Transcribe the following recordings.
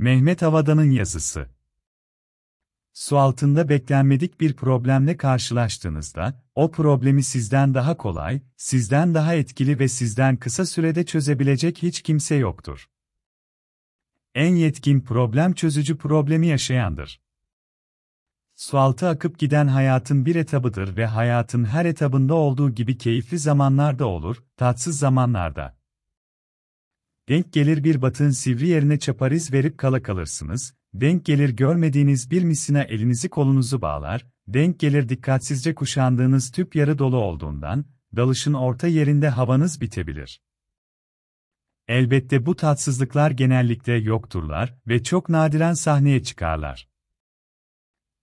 Mehmet Avadan'ın yazısı. Su altında beklenmedik bir problemle karşılaştığınızda, o problemi sizden daha kolay, sizden daha etkili ve sizden kısa sürede çözebilecek hiç kimse yoktur. En yetkin problem çözücü problemi yaşayandır. Sualtı akıp giden hayatın bir etabıdır ve hayatın her etabında olduğu gibi keyifli zamanlarda olur, tatsız zamanlarda. Denk gelir bir batın sivri yerine çapariz verip kala kalırsınız, denk gelir görmediğiniz bir misina elinizi kolunuzu bağlar, denk gelir dikkatsizce kuşandığınız tüp yarı dolu olduğundan, dalışın orta yerinde havanız bitebilir. Elbette bu tatsızlıklar genellikle yokturlar ve çok nadiren sahneye çıkarlar.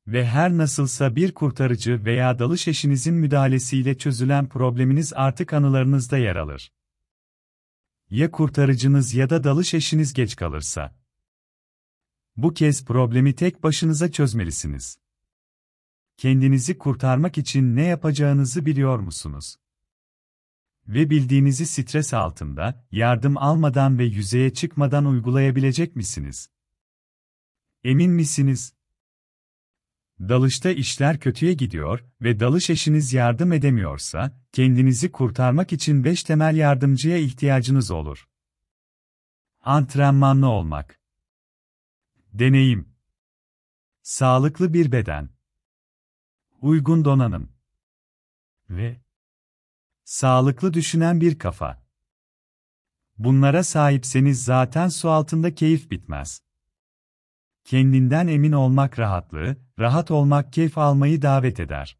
Ve her nasılsa bir kurtarıcı veya dalış eşinizin müdahalesiyle çözülen probleminiz artık anılarınızda yer alır. Ya kurtarıcınız ya da dalış eşiniz geç kalırsa? Bu kez problemi tek başınıza çözmelisiniz. Kendinizi kurtarmak için ne yapacağınızı biliyor musunuz? Ve bildiğinizi stres altında, yardım almadan ve yüzeye çıkmadan uygulayabilecek misiniz? Emin misiniz? Dalışta işler kötüye gidiyor ve dalış eşiniz yardım edemiyorsa, kendinizi kurtarmak için 5 temel yardımcıya ihtiyacınız olur. Antrenmanlı olmak. Deneyim. Sağlıklı bir beden. Uygun donanım. Ve sağlıklı düşünen bir kafa. Bunlara sahipseniz zaten su altında keyif bitmez kendinden emin olmak rahatlığı, rahat olmak keyif almayı davet eder.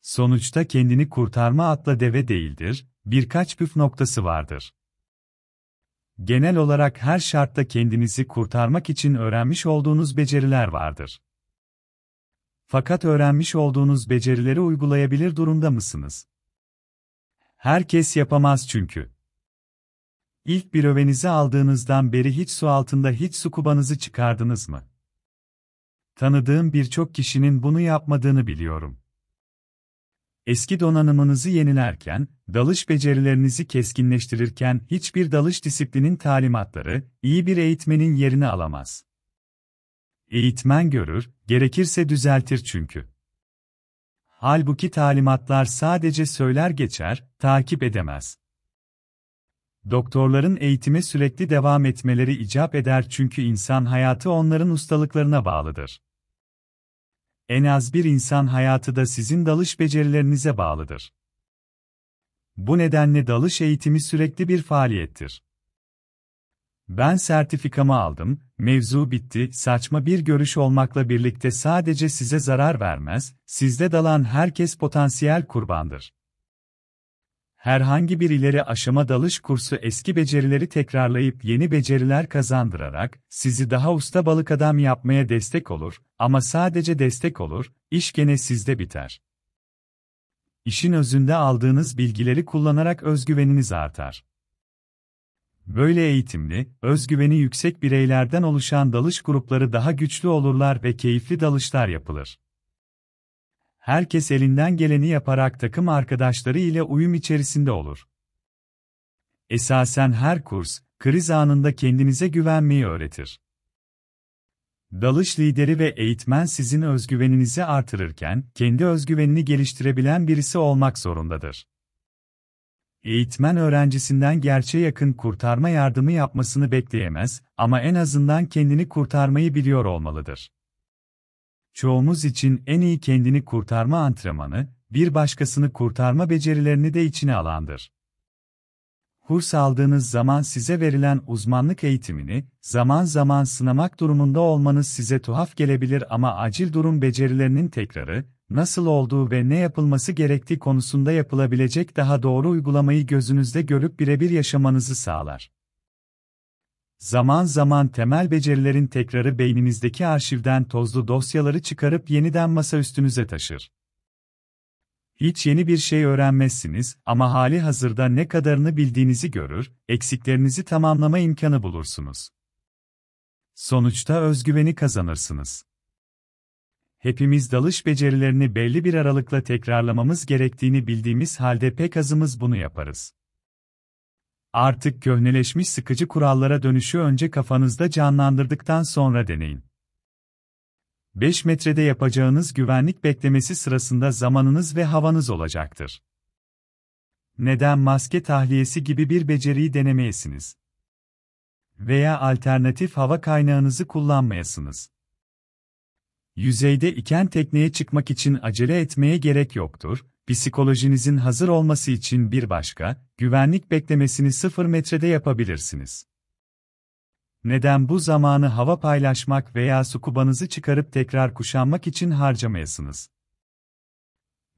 Sonuçta kendini kurtarma atla deve değildir, birkaç püf noktası vardır. Genel olarak her şartta kendinizi kurtarmak için öğrenmiş olduğunuz beceriler vardır. Fakat öğrenmiş olduğunuz becerileri uygulayabilir durumda mısınız? Herkes yapamaz çünkü. İlk bir övenizi aldığınızdan beri hiç su altında hiç su kubanızı çıkardınız mı? Tanıdığım birçok kişinin bunu yapmadığını biliyorum. Eski donanımınızı yenilerken, dalış becerilerinizi keskinleştirirken hiçbir dalış disiplinin talimatları, iyi bir eğitmenin yerini alamaz. Eğitmen görür, gerekirse düzeltir çünkü. Halbuki talimatlar sadece söyler geçer, takip edemez. Doktorların eğitime sürekli devam etmeleri icap eder çünkü insan hayatı onların ustalıklarına bağlıdır. En az bir insan hayatı da sizin dalış becerilerinize bağlıdır. Bu nedenle dalış eğitimi sürekli bir faaliyettir. Ben sertifikamı aldım, mevzu bitti, saçma bir görüş olmakla birlikte sadece size zarar vermez, sizde dalan herkes potansiyel kurbandır herhangi bir ileri aşama dalış kursu eski becerileri tekrarlayıp yeni beceriler kazandırarak sizi daha usta balık adam yapmaya destek olur ama sadece destek olur, iş gene sizde biter. İşin özünde aldığınız bilgileri kullanarak özgüveniniz artar. Böyle eğitimli, özgüveni yüksek bireylerden oluşan dalış grupları daha güçlü olurlar ve keyifli dalışlar yapılır herkes elinden geleni yaparak takım arkadaşları ile uyum içerisinde olur. Esasen her kurs, kriz anında kendinize güvenmeyi öğretir. Dalış lideri ve eğitmen sizin özgüveninizi artırırken, kendi özgüvenini geliştirebilen birisi olmak zorundadır. Eğitmen öğrencisinden gerçe yakın kurtarma yardımı yapmasını bekleyemez ama en azından kendini kurtarmayı biliyor olmalıdır çoğumuz için en iyi kendini kurtarma antrenmanı, bir başkasını kurtarma becerilerini de içine alandır. Kurs aldığınız zaman size verilen uzmanlık eğitimini, zaman zaman sınamak durumunda olmanız size tuhaf gelebilir ama acil durum becerilerinin tekrarı, nasıl olduğu ve ne yapılması gerektiği konusunda yapılabilecek daha doğru uygulamayı gözünüzde görüp birebir yaşamanızı sağlar. Zaman zaman temel becerilerin tekrarı beyninizdeki arşivden tozlu dosyaları çıkarıp yeniden masa üstünüze taşır. Hiç yeni bir şey öğrenmezsiniz ama hali hazırda ne kadarını bildiğinizi görür, eksiklerinizi tamamlama imkanı bulursunuz. Sonuçta özgüveni kazanırsınız. Hepimiz dalış becerilerini belli bir aralıkla tekrarlamamız gerektiğini bildiğimiz halde pek azımız bunu yaparız. Artık köhneleşmiş sıkıcı kurallara dönüşü önce kafanızda canlandırdıktan sonra deneyin. 5 metrede yapacağınız güvenlik beklemesi sırasında zamanınız ve havanız olacaktır. Neden maske tahliyesi gibi bir beceriyi denemeyesiniz? Veya alternatif hava kaynağınızı kullanmayasınız. Yüzeyde iken tekneye çıkmak için acele etmeye gerek yoktur, psikolojinizin hazır olması için bir başka, güvenlik beklemesini 0 metrede yapabilirsiniz. Neden bu zamanı hava paylaşmak veya su kubanızı çıkarıp tekrar kuşanmak için harcamayasınız?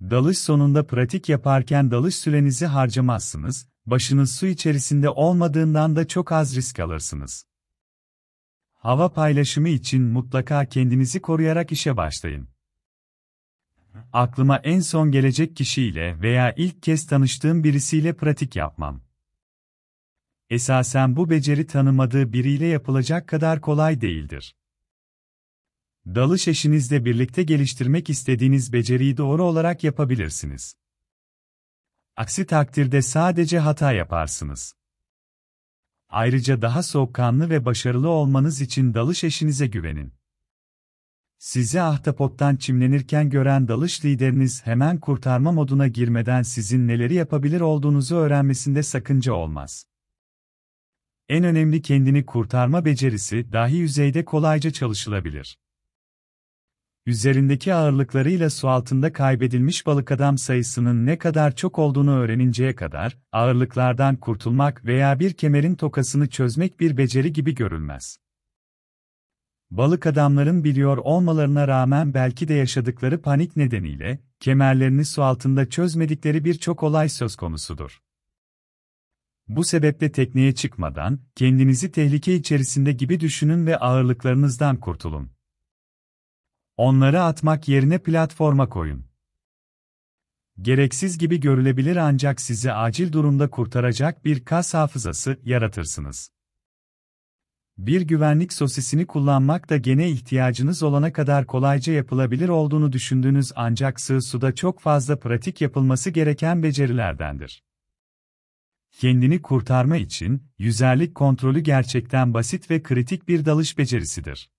Dalış sonunda pratik yaparken dalış sürenizi harcamazsınız, başınız su içerisinde olmadığından da çok az risk alırsınız. Hava paylaşımı için mutlaka kendinizi koruyarak işe başlayın aklıma en son gelecek kişiyle veya ilk kez tanıştığım birisiyle pratik yapmam. Esasen bu beceri tanımadığı biriyle yapılacak kadar kolay değildir. Dalış eşinizle birlikte geliştirmek istediğiniz beceriyi doğru olarak yapabilirsiniz. Aksi takdirde sadece hata yaparsınız. Ayrıca daha soğukkanlı ve başarılı olmanız için dalış eşinize güvenin. Sizi ahtapottan çimlenirken gören dalış lideriniz hemen kurtarma moduna girmeden sizin neleri yapabilir olduğunuzu öğrenmesinde sakınca olmaz. En önemli kendini kurtarma becerisi dahi yüzeyde kolayca çalışılabilir. Üzerindeki ağırlıklarıyla su altında kaybedilmiş balık adam sayısının ne kadar çok olduğunu öğreninceye kadar, ağırlıklardan kurtulmak veya bir kemerin tokasını çözmek bir beceri gibi görülmez. Balık adamların biliyor olmalarına rağmen belki de yaşadıkları panik nedeniyle, kemerlerini su altında çözmedikleri birçok olay söz konusudur. Bu sebeple tekneye çıkmadan, kendinizi tehlike içerisinde gibi düşünün ve ağırlıklarınızdan kurtulun. Onları atmak yerine platforma koyun. Gereksiz gibi görülebilir ancak sizi acil durumda kurtaracak bir kas hafızası yaratırsınız bir güvenlik sosisini kullanmak da gene ihtiyacınız olana kadar kolayca yapılabilir olduğunu düşündüğünüz ancak sığ suda çok fazla pratik yapılması gereken becerilerdendir. Kendini kurtarma için, yüzerlik kontrolü gerçekten basit ve kritik bir dalış becerisidir.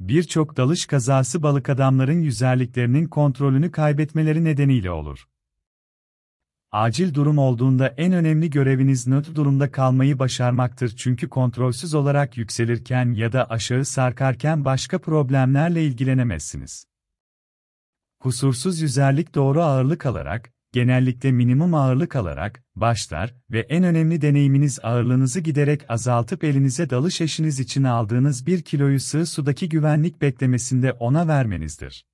Birçok dalış kazası balık adamların yüzerliklerinin kontrolünü kaybetmeleri nedeniyle olur acil durum olduğunda en önemli göreviniz nötr durumda kalmayı başarmaktır çünkü kontrolsüz olarak yükselirken ya da aşağı sarkarken başka problemlerle ilgilenemezsiniz. Kusursuz yüzerlik doğru ağırlık alarak, genellikle minimum ağırlık alarak, başlar ve en önemli deneyiminiz ağırlığınızı giderek azaltıp elinize dalış eşiniz için aldığınız bir kiloyu sığ sudaki güvenlik beklemesinde ona vermenizdir.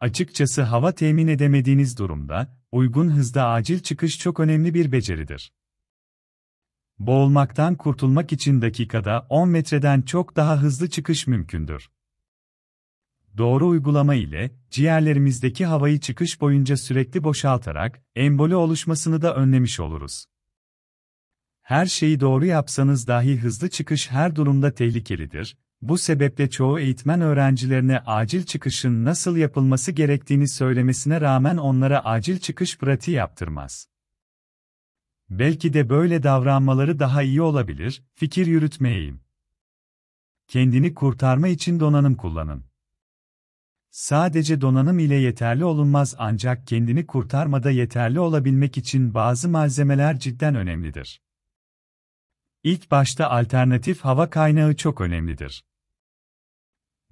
Açıkçası hava temin edemediğiniz durumda, uygun hızda acil çıkış çok önemli bir beceridir. Boğulmaktan kurtulmak için dakikada 10 metreden çok daha hızlı çıkış mümkündür. Doğru uygulama ile ciğerlerimizdeki havayı çıkış boyunca sürekli boşaltarak emboli oluşmasını da önlemiş oluruz. Her şeyi doğru yapsanız dahi hızlı çıkış her durumda tehlikelidir. Bu sebeple çoğu eğitmen öğrencilerine acil çıkışın nasıl yapılması gerektiğini söylemesine rağmen onlara acil çıkış pratiği yaptırmaz. Belki de böyle davranmaları daha iyi olabilir, fikir yürütmeyeyim. Kendini kurtarma için donanım kullanın. Sadece donanım ile yeterli olunmaz ancak kendini kurtarmada yeterli olabilmek için bazı malzemeler cidden önemlidir. İlk başta alternatif hava kaynağı çok önemlidir.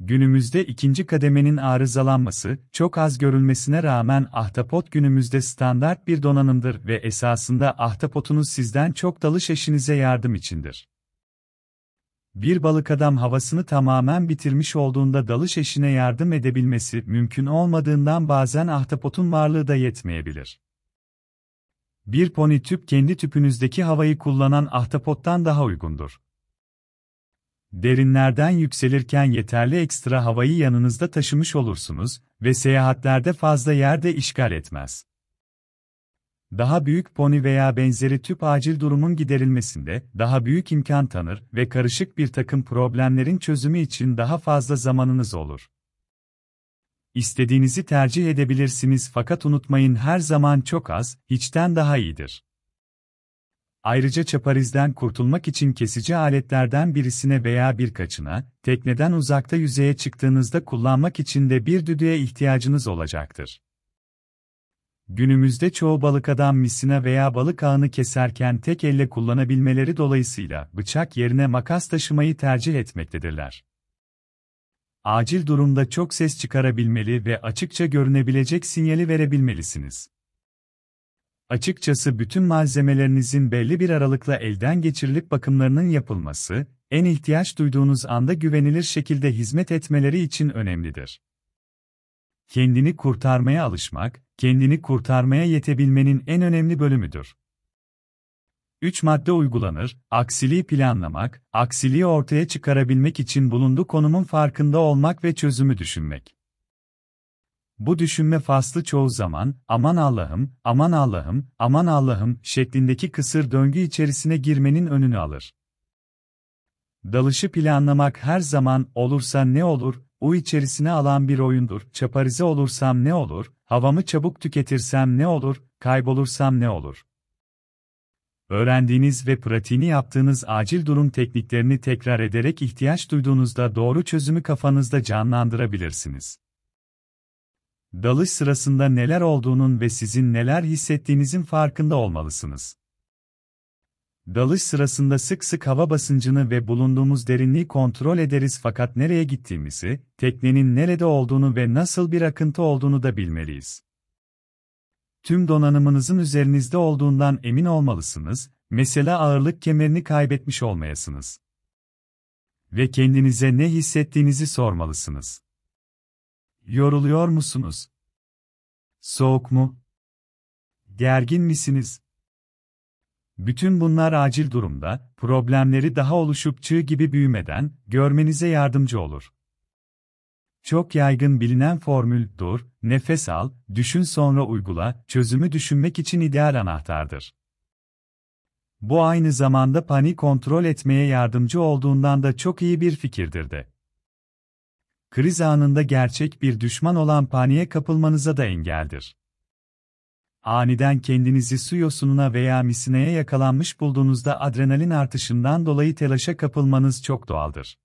Günümüzde ikinci kademenin arızalanması, çok az görülmesine rağmen ahtapot günümüzde standart bir donanımdır ve esasında ahtapotunuz sizden çok dalış eşinize yardım içindir. Bir balık adam havasını tamamen bitirmiş olduğunda dalış eşine yardım edebilmesi mümkün olmadığından bazen ahtapotun varlığı da yetmeyebilir. Bir pony tüp kendi tüpünüzdeki havayı kullanan ahtapottan daha uygundur. Derinlerden yükselirken yeterli ekstra havayı yanınızda taşımış olursunuz ve seyahatlerde fazla yerde işgal etmez. Daha büyük poni veya benzeri tüp acil durumun giderilmesinde daha büyük imkan tanır ve karışık bir takım problemlerin çözümü için daha fazla zamanınız olur. İstediğinizi tercih edebilirsiniz fakat unutmayın her zaman çok az, hiçten daha iyidir. Ayrıca çaparizden kurtulmak için kesici aletlerden birisine veya birkaçına, tekneden uzakta yüzeye çıktığınızda kullanmak için de bir düdüğe ihtiyacınız olacaktır. Günümüzde çoğu balık adam misina veya balık ağını keserken tek elle kullanabilmeleri dolayısıyla bıçak yerine makas taşımayı tercih etmektedirler. Acil durumda çok ses çıkarabilmeli ve açıkça görünebilecek sinyali verebilmelisiniz. Açıkçası bütün malzemelerinizin belli bir aralıkla elden geçirilip bakımlarının yapılması, en ihtiyaç duyduğunuz anda güvenilir şekilde hizmet etmeleri için önemlidir. Kendini kurtarmaya alışmak, kendini kurtarmaya yetebilmenin en önemli bölümüdür. 3 madde uygulanır, aksiliği planlamak, aksiliği ortaya çıkarabilmek için bulunduğu konumun farkında olmak ve çözümü düşünmek. Bu düşünme faslı çoğu zaman, aman Allah'ım, aman Allah'ım, aman Allah'ım şeklindeki kısır döngü içerisine girmenin önünü alır. Dalışı planlamak her zaman olursa ne olur, u içerisine alan bir oyundur, çaparize olursam ne olur, havamı çabuk tüketirsem ne olur, kaybolursam ne olur? Öğrendiğiniz ve pratiğini yaptığınız acil durum tekniklerini tekrar ederek ihtiyaç duyduğunuzda doğru çözümü kafanızda canlandırabilirsiniz dalış sırasında neler olduğunun ve sizin neler hissettiğinizin farkında olmalısınız. Dalış sırasında sık sık hava basıncını ve bulunduğumuz derinliği kontrol ederiz fakat nereye gittiğimizi, teknenin nerede olduğunu ve nasıl bir akıntı olduğunu da bilmeliyiz. Tüm donanımınızın üzerinizde olduğundan emin olmalısınız, mesela ağırlık kemerini kaybetmiş olmayasınız. Ve kendinize ne hissettiğinizi sormalısınız. Yoruluyor musunuz? Soğuk mu? Gergin misiniz? Bütün bunlar acil durumda, problemleri daha oluşup çığ gibi büyümeden, görmenize yardımcı olur. Çok yaygın bilinen formül dur, nefes al, düşün sonra uygula, çözümü düşünmek için ideal anahtardır. Bu aynı zamanda panik kontrol etmeye yardımcı olduğundan da çok iyi bir fikirdir de kriz anında gerçek bir düşman olan paniğe kapılmanıza da engeldir. Aniden kendinizi su yosununa veya misineye yakalanmış bulduğunuzda adrenalin artışından dolayı telaşa kapılmanız çok doğaldır.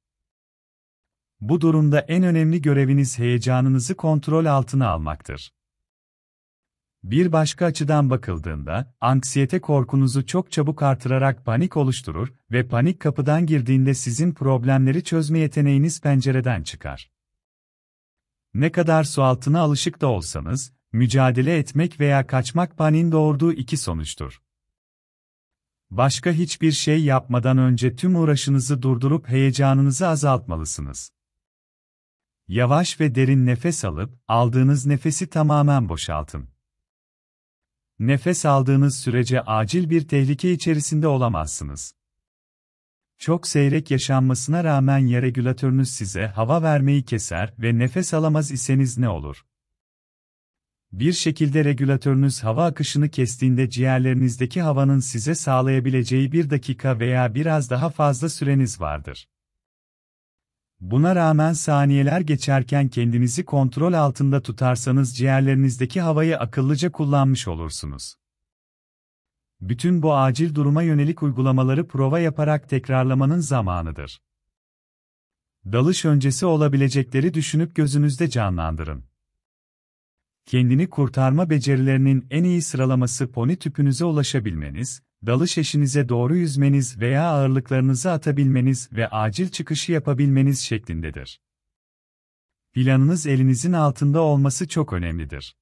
Bu durumda en önemli göreviniz heyecanınızı kontrol altına almaktır. Bir başka açıdan bakıldığında, anksiyete korkunuzu çok çabuk artırarak panik oluşturur ve panik kapıdan girdiğinde sizin problemleri çözme yeteneğiniz pencereden çıkar. Ne kadar su altına alışık da olsanız, mücadele etmek veya kaçmak panin doğurduğu iki sonuçtur. Başka hiçbir şey yapmadan önce tüm uğraşınızı durdurup heyecanınızı azaltmalısınız. Yavaş ve derin nefes alıp, aldığınız nefesi tamamen boşaltın. Nefes aldığınız sürece acil bir tehlike içerisinde olamazsınız. Çok seyrek yaşanmasına rağmen ya regülatörünüz size hava vermeyi keser ve nefes alamaz iseniz ne olur? Bir şekilde regülatörünüz hava akışını kestiğinde ciğerlerinizdeki havanın size sağlayabileceği bir dakika veya biraz daha fazla süreniz vardır. Buna rağmen saniyeler geçerken kendinizi kontrol altında tutarsanız ciğerlerinizdeki havayı akıllıca kullanmış olursunuz bütün bu acil duruma yönelik uygulamaları prova yaparak tekrarlamanın zamanıdır. Dalış öncesi olabilecekleri düşünüp gözünüzde canlandırın. Kendini kurtarma becerilerinin en iyi sıralaması poni tüpünüze ulaşabilmeniz, dalış eşinize doğru yüzmeniz veya ağırlıklarınızı atabilmeniz ve acil çıkışı yapabilmeniz şeklindedir. Planınız elinizin altında olması çok önemlidir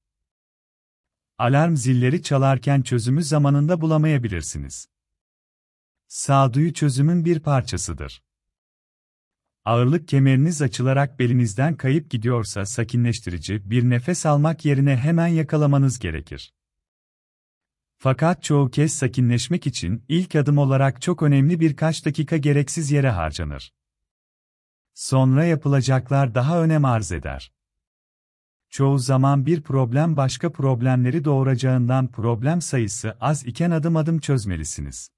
alarm zilleri çalarken çözümü zamanında bulamayabilirsiniz. Sağduyu çözümün bir parçasıdır. Ağırlık kemeriniz açılarak belinizden kayıp gidiyorsa sakinleştirici bir nefes almak yerine hemen yakalamanız gerekir. Fakat çoğu kez sakinleşmek için ilk adım olarak çok önemli birkaç dakika gereksiz yere harcanır. Sonra yapılacaklar daha önem arz eder çoğu zaman bir problem başka problemleri doğuracağından problem sayısı az iken adım adım çözmelisiniz.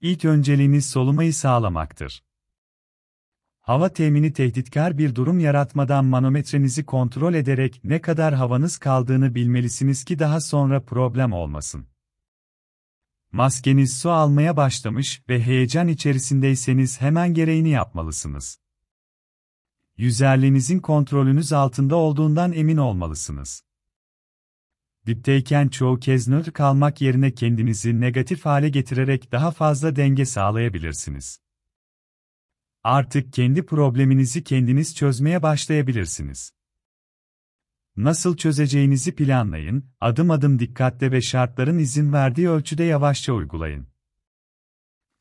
İlk önceliğiniz solumayı sağlamaktır. Hava temini tehditkar bir durum yaratmadan manometrenizi kontrol ederek ne kadar havanız kaldığını bilmelisiniz ki daha sonra problem olmasın. Maskeniz su almaya başlamış ve heyecan içerisindeyseniz hemen gereğini yapmalısınız yüzerlerinizin kontrolünüz altında olduğundan emin olmalısınız. Dipteyken çoğu kez nötr kalmak yerine kendinizi negatif hale getirerek daha fazla denge sağlayabilirsiniz. Artık kendi probleminizi kendiniz çözmeye başlayabilirsiniz. Nasıl çözeceğinizi planlayın, adım adım dikkatle ve şartların izin verdiği ölçüde yavaşça uygulayın.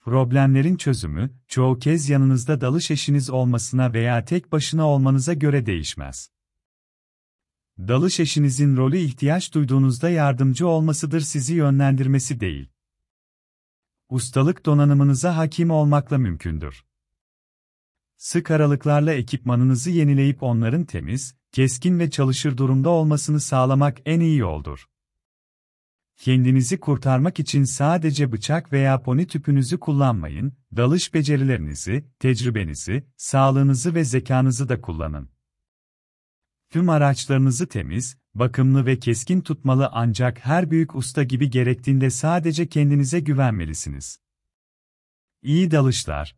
Problemlerin çözümü, çoğu kez yanınızda dalış eşiniz olmasına veya tek başına olmanıza göre değişmez. Dalış eşinizin rolü ihtiyaç duyduğunuzda yardımcı olmasıdır sizi yönlendirmesi değil. Ustalık donanımınıza hakim olmakla mümkündür. Sık aralıklarla ekipmanınızı yenileyip onların temiz, keskin ve çalışır durumda olmasını sağlamak en iyi yoldur. Kendinizi kurtarmak için sadece bıçak veya poni tüpünüzü kullanmayın, dalış becerilerinizi, tecrübenizi, sağlığınızı ve zekanızı da kullanın. Tüm araçlarınızı temiz, bakımlı ve keskin tutmalı ancak her büyük usta gibi gerektiğinde sadece kendinize güvenmelisiniz. İyi dalışlar.